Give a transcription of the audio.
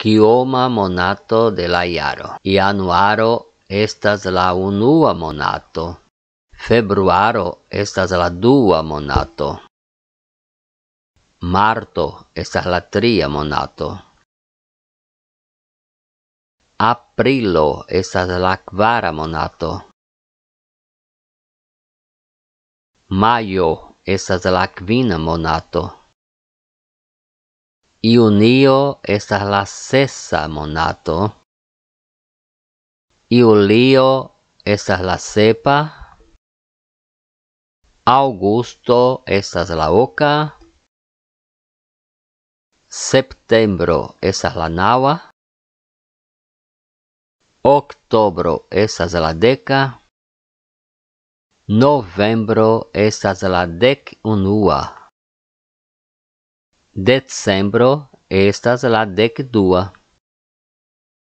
Kioma monato de la iaro. Januaro estas la unua monato. Februaro estas la dua monato. Marto estas la tria monato. Aprilo estas la quara monato. Maio estas la quina monato. y esa estas la cesa monato, y esa es la cepa, augusto es la boca, septembro es la nava, octobro es la deca, novembro es la dec unua. Decembro estas la dua.